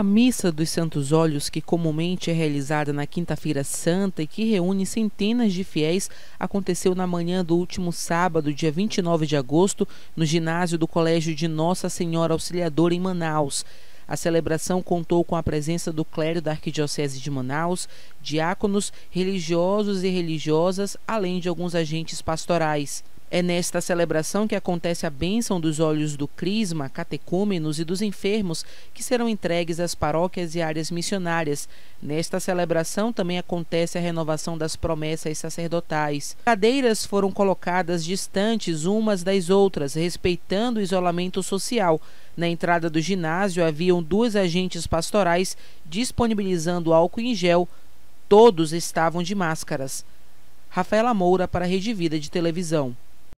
A Missa dos Santos Olhos, que comumente é realizada na Quinta-feira Santa e que reúne centenas de fiéis, aconteceu na manhã do último sábado, dia 29 de agosto, no ginásio do Colégio de Nossa Senhora Auxiliadora em Manaus. A celebração contou com a presença do clero da Arquidiocese de Manaus, diáconos, religiosos e religiosas, além de alguns agentes pastorais. É nesta celebração que acontece a bênção dos olhos do Crisma, catecúmenos e dos enfermos que serão entregues às paróquias e áreas missionárias. Nesta celebração também acontece a renovação das promessas sacerdotais. Cadeiras foram colocadas distantes umas das outras, respeitando o isolamento social. Na entrada do ginásio haviam duas agentes pastorais disponibilizando álcool em gel. Todos estavam de máscaras. Rafaela Moura para a Rede Vida de Televisão.